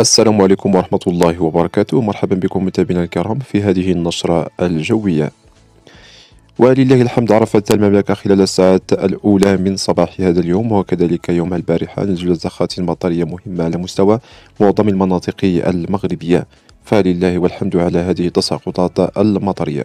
السلام عليكم ورحمة الله وبركاته مرحبا بكم متابعينا الكرام في هذه النشرة الجوية ولله الحمد عرفت المملكة خلال الساعات الأولى من صباح هذا اليوم وكذلك يوم البارحة نزلت زخات مطرية مهمة على مستوى معظم المناطق المغربية فلله والحمد على هذه التساقطات المطرية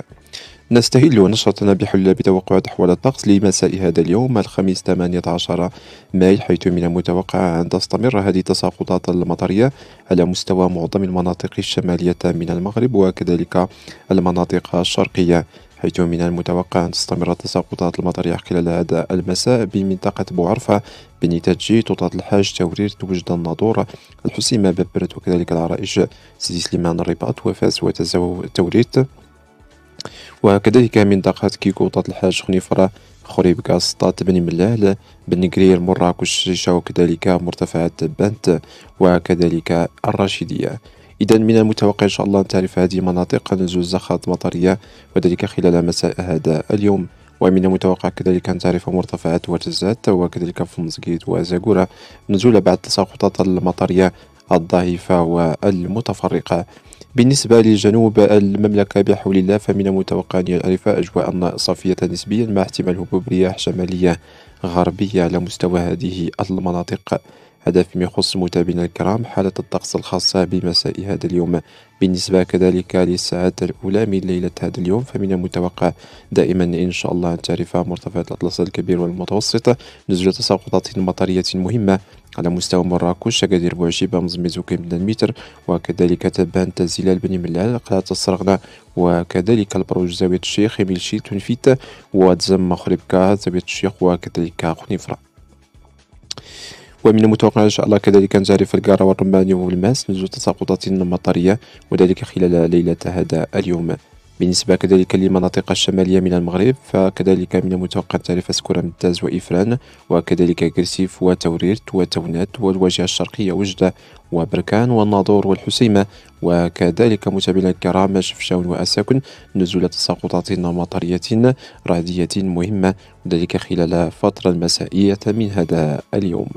نستهل نشرتنا بحلة بتوقع أحوال الطقس لمساء هذا اليوم الخميس 18 ماي حيث من المتوقع أن تستمر هذه التساقطات المطرية على مستوى معظم المناطق الشمالية من المغرب وكذلك المناطق الشرقية حيث من المتوقع أن تستمر تساقطات المطرية خلال هذا المساء بمنطقة بوعرفة بنتاج توطات الحاج تورير وجدة الناظور الحسيمة ببرت وكذلك العرائش سيدي سليمان الرباط وفاس وتزاو وتوريت وكذلك منطقة كيكو طات الحاج خنيفرة خريب قاسطات بني ملال بنقرير مراكش الشيشة وكذلك مرتفعات بنت وكذلك الرشيدية إذا من المتوقع إن شاء الله أن تعرف هذه المناطق نزول زخات مطرية وذلك خلال مساء هذا اليوم ومن المتوقع كذلك أن تعرف مرتفعات وجزات وكذلك في مسقيط وزاكورة نزول بعض التساقطات المطرية الضعيفة والمتفرقة بالنسبة لجنوب المملكة بحول الله فمن المتوقع أن يعرف أجواء صافية نسبيا مع احتمال هبوب رياح شمالية غربية على مستوى هذه المناطق هذا فيما يخص متابعينا الكرام حالة الطقس الخاصة بمساء هذا اليوم بالنسبة كذلك للساعات الأولى من ليلة هذا اليوم فمن المتوقع دائما إن شاء الله أن تعرف مرتفعات الأطلس الكبير والمتوسط نزول تساقطات مطرية مهمة على مستوى مراكش أكادير بوعجيبه مزميزو كيبدا متر وكذلك تبان تزيلال بني ملال قلعة السرغنة وكذلك البروج زاوية الشيخ إميلشي تنفيت وتزم مخربكا زاوية الشيخ وكذلك خنيفرة ومن المتوقع إن شاء الله كذلك أن تعرف القارة يوم والماس نزول تساقطات مطرية وذلك خلال ليلة هذا اليوم بالنسبة كذلك للمناطق الشمالية من المغرب فكذلك من المتوقع تعرف سكورة ممتاز وإفران وكذلك كرسيف وتوريرت وتونات والواجهة الشرقية وجدة وبركان والناظور والحسيمة وكذلك متابعينا الكرام شفشاون وأساكن نزول تساقطات مطرية رعدية مهمة وذلك خلال الفترة المسائية من هذا اليوم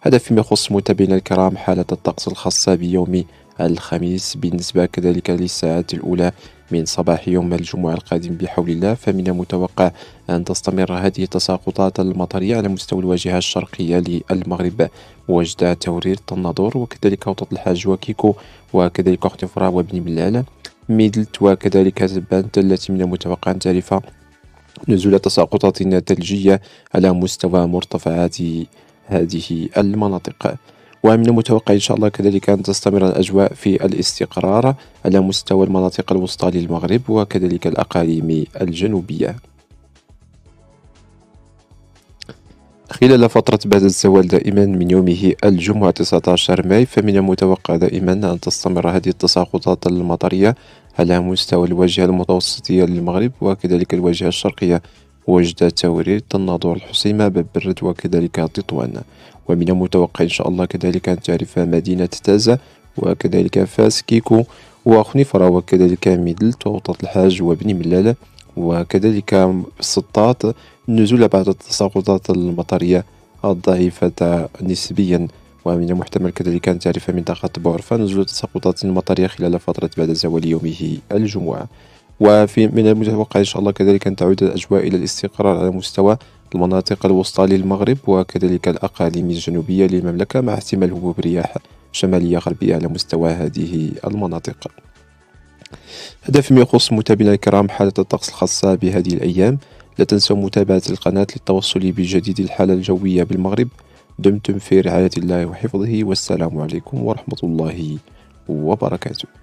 هذا فيما يخص متابعينا الكرام حالة الطقس الخاصة بيوم الخميس بالنسبة كذلك للساعات الأولى من صباح يوم الجمعة القادم بحول الله فمن المتوقع أن تستمر هذه التساقطات المطرية على مستوى الواجهة الشرقية للمغرب وجدة تورير تنظور وكذلك أوطة الحاج وكيكو وكذلك أخت اختفرة وابن بلال ميدلت وكذلك زبانت التي من المتوقع أن تعرف نزول تساقطات ثلجية على مستوى مرتفعات هذه المناطق ومن المتوقع إن شاء الله كذلك أن تستمر الأجواء في الاستقرار على مستوى المناطق الوسطى للمغرب وكذلك الأقاليم الجنوبية خلال فترة بعد الزوال دائما من يومه الجمعة 19 ماي فمن المتوقع دائما أن تستمر هذه التساقطات المطرية على مستوى الواجهة المتوسطية للمغرب وكذلك الواجهة الشرقية وجد توريد تناضر الحسيمة ببرد وكذلك تطوان ومن المتوقع إن شاء الله كذلك أن تعرف مدينة تازة وكذلك فاس كيكو وخنيفرة وكذلك ميدل توطة الحاج وبني ملالة وكذلك السطات النزول بعد التساقطات المطرية الضعيفة نسبيا ومن المحتمل كذلك أن تعرف منطقة بورفة نزول تساقطات مطرية خلال فترة بعد زوال يومه الجمعة وفي من المتوقع إن شاء الله كذلك أن تعود الأجواء إلى الاستقرار على مستوى المناطق الوسطى للمغرب وكذلك الأقاليم الجنوبية للمملكة مع احتمال هبوب رياح شمالية غربية على مستوى هذه المناطق هذا فيما يخص متابعينا الكرام حالة الطقس الخاصة بهذه الأيام لا تنسوا متابعة القناة للتوصل بجديد الحالة الجوية بالمغرب دمتم في رعاية الله وحفظه والسلام عليكم ورحمة الله وبركاته